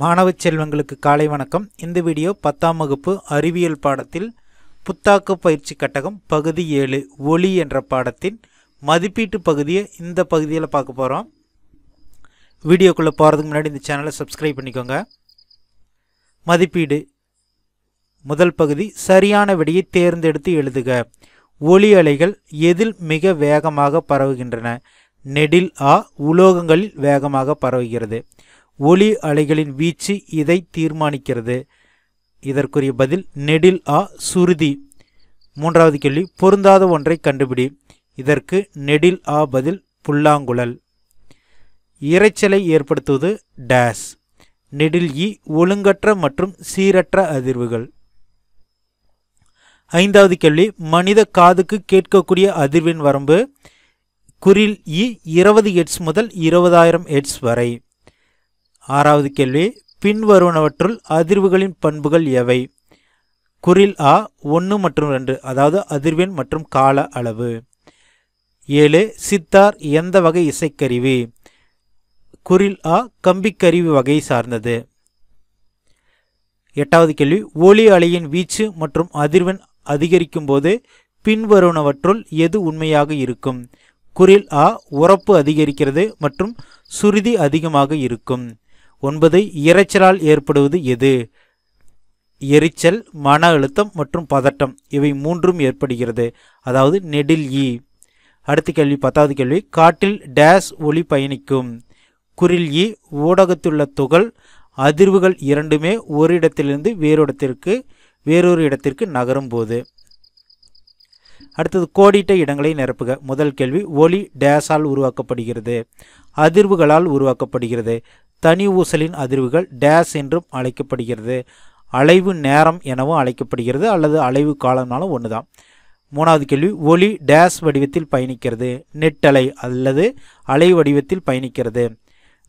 மாணவ செல்வங்களுக்கு காலை வணக்கம் இந்த வீடியோ பத்தாம் வகுப்பு அறிவியல் பாடத்தில் புத்தாக்க பயிற்சி கட்டகம் பகுதி ஏழு ஒளி என்ற பாடத்தின் மதிப்பீட்டு பகுதியை இந்த பகுதியில் பார்க்க போகிறோம் வீடியோக்குள்ளே போகிறதுக்கு முன்னாடி இந்த சேனலை சப்ஸ்கிரைப் பண்ணிக்கோங்க மதிப்பீடு முதல் பகுதி சரியான விடையை தேர்ந்தெடுத்து எழுதுக ஒளி அலைகள் எதில் மிக வேகமாக பரவுகின்றன நெடில் ஆ உலோகங்களில் வேகமாக பரவுகிறது ஒளி அலைகளின் வீச்சு இதை தீர்மானிக்கிறது இதற்குரிய பதில் நெடில் ஆ சுருதி மூன்றாவது கேள்வி பொருந்தாத ஒன்றை கண்டுபிடி இதற்கு நெடில் ஆ பதில் புல்லாங்குழல் இறைச்சலை ஏற்படுத்துவது டேஸ் நெடில் இ ஒழுங்கற்ற மற்றும் சீரற்ற அதிர்வுகள் ஐந்தாவது கேள்வி மனித காதுக்கு கேட்கக்கூடிய அதிர்வின் வரம்பு குரில் இ இருபது எட்ஸ் முதல் இருபதாயிரம் எட்ஸ் வரை ஆறாவது கேள்வி பின்வருவனவற்றுள் அதிர்வுகளின் பண்புகள் எவை குரில் ஆ ஒன்று மற்றும் ரெண்டு அதாவது அதிர்வெண் மற்றும் கால அளவு ஏழு சித்தார் எந்த வகை இசைக்கருவி குரில் ஆ கம்பிக்கருவி வகையை சார்ந்தது எட்டாவது கேள்வி ஒளி அலையின் வீச்சு மற்றும் அதிர்வெண் அதிகரிக்கும் போது பின்வருவனவற்றுள் எது உண்மையாக இருக்கும் குரில் ஆ உறப்பு அதிகரிக்கிறது மற்றும் சுருதி அதிகமாக இருக்கும் ஒன்பது இரைச்சலால் ஏற்படுவது எது எரிச்சல் மன அழுத்தம் மற்றும் பதட்டம் இவை மூன்றும் ஏற்படுகிறது அதாவது நெடில் ஈ அடுத்த கேள்வி பத்தாவது கேள்வி காட்டில் டேஸ் ஒளி பயணிக்கும் குரில் ஈ ஊடகத்துள்ள துகள் அதிர்வுகள் இரண்டுமே ஒரு இடத்திலிருந்து வேறொடத்திற்கு வேறொரு இடத்திற்கு நகரும் போது அடுத்தது கோடிட்ட இடங்களை நிரப்புக முதல் கேள்வி ஒளி டேஸால் உருவாக்கப்படுகிறது அதிர்வுகளால் உருவாக்கப்படுகிறது தனி ஊசலின் அதிர்வுகள் டேஸ் என்றும் அழைக்கப்படுகிறது அலைவு நேரம் எனவும் அழைக்கப்படுகிறது அல்லது அலைவு காலம்னாலும் ஒன்று தான் மூணாவது கேள்வி ஒளி டேஸ் வடிவத்தில் பயணிக்கிறது நெட்டலை அல்லது அலை வடிவத்தில் பயணிக்கிறது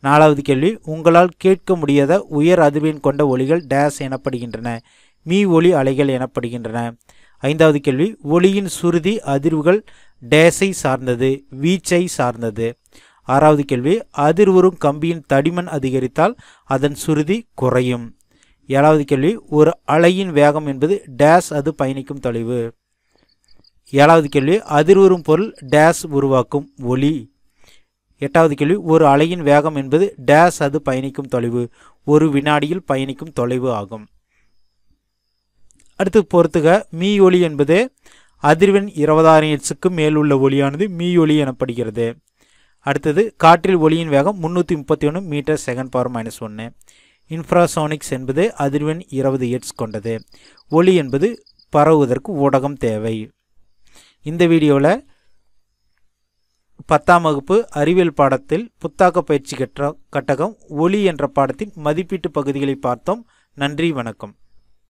நாலாவது கேள்வி உங்களால் கேட்க முடியாத உயர் அதிர்வெண் கொண்ட ஒளிகள் டேஸ் எனப்படுகின்றன மீ ஒளி அலைகள் எனப்படுகின்றன ஐந்தாவது கேள்வி ஒளியின் சுருதி அதிர்வுகள் டேஸை சார்ந்தது வீச்சை சார்ந்தது ஆறாவது கேள்வி அதிர்வுறும் கம்பியின் தடிமன் அதிகரித்தால் அதன் சுருதி குறையும் ஏழாவது கேள்வி ஒரு அலையின் வேகம் என்பது டேஸ் அது பயணிக்கும் தொலைவு ஏழாவது கேள்வி அதிர்வுறும் பொருள் டேஸ் உருவாக்கும் ஒளி எட்டாவது கேள்வி ஒரு அலையின் வேகம் என்பது டேஸ் அது பயணிக்கும் தொலைவு ஒரு வினாடியில் பயணிக்கும் தொலைவு ஆகும் அடுத்து பொறுத்துக மீ ஒளி என்பது அதிர்வெண் இருபதாயிரம் எட்ஸுக்கு மேல் உள்ள ஒளியானது மீ ஒளி எனப்படுகிறது அடுத்தது காற்றில் ஒளியின் வேகம் முந்நூற்றி முப்பத்தி ஒன்று மீட்டர் செகண்ட் பவர் மைனஸ் ஒன்று இன்ஃப்ராசோனிக்ஸ் என்பது அதிர்வெண் இருபது எட்ஸ் கொண்டது ஒளி என்பது பரவுவதற்கு ஊடகம் தேவை இந்த வீடியோவில் பத்தாம் வகுப்பு அறிவியல் பாடத்தில் புத்தாக்க பயிற்சி கட்ட கட்டகம் ஒளி என்ற பாடத்தின் மதிப்பீட்டு பகுதிகளை பார்த்தோம் நன்றி வணக்கம்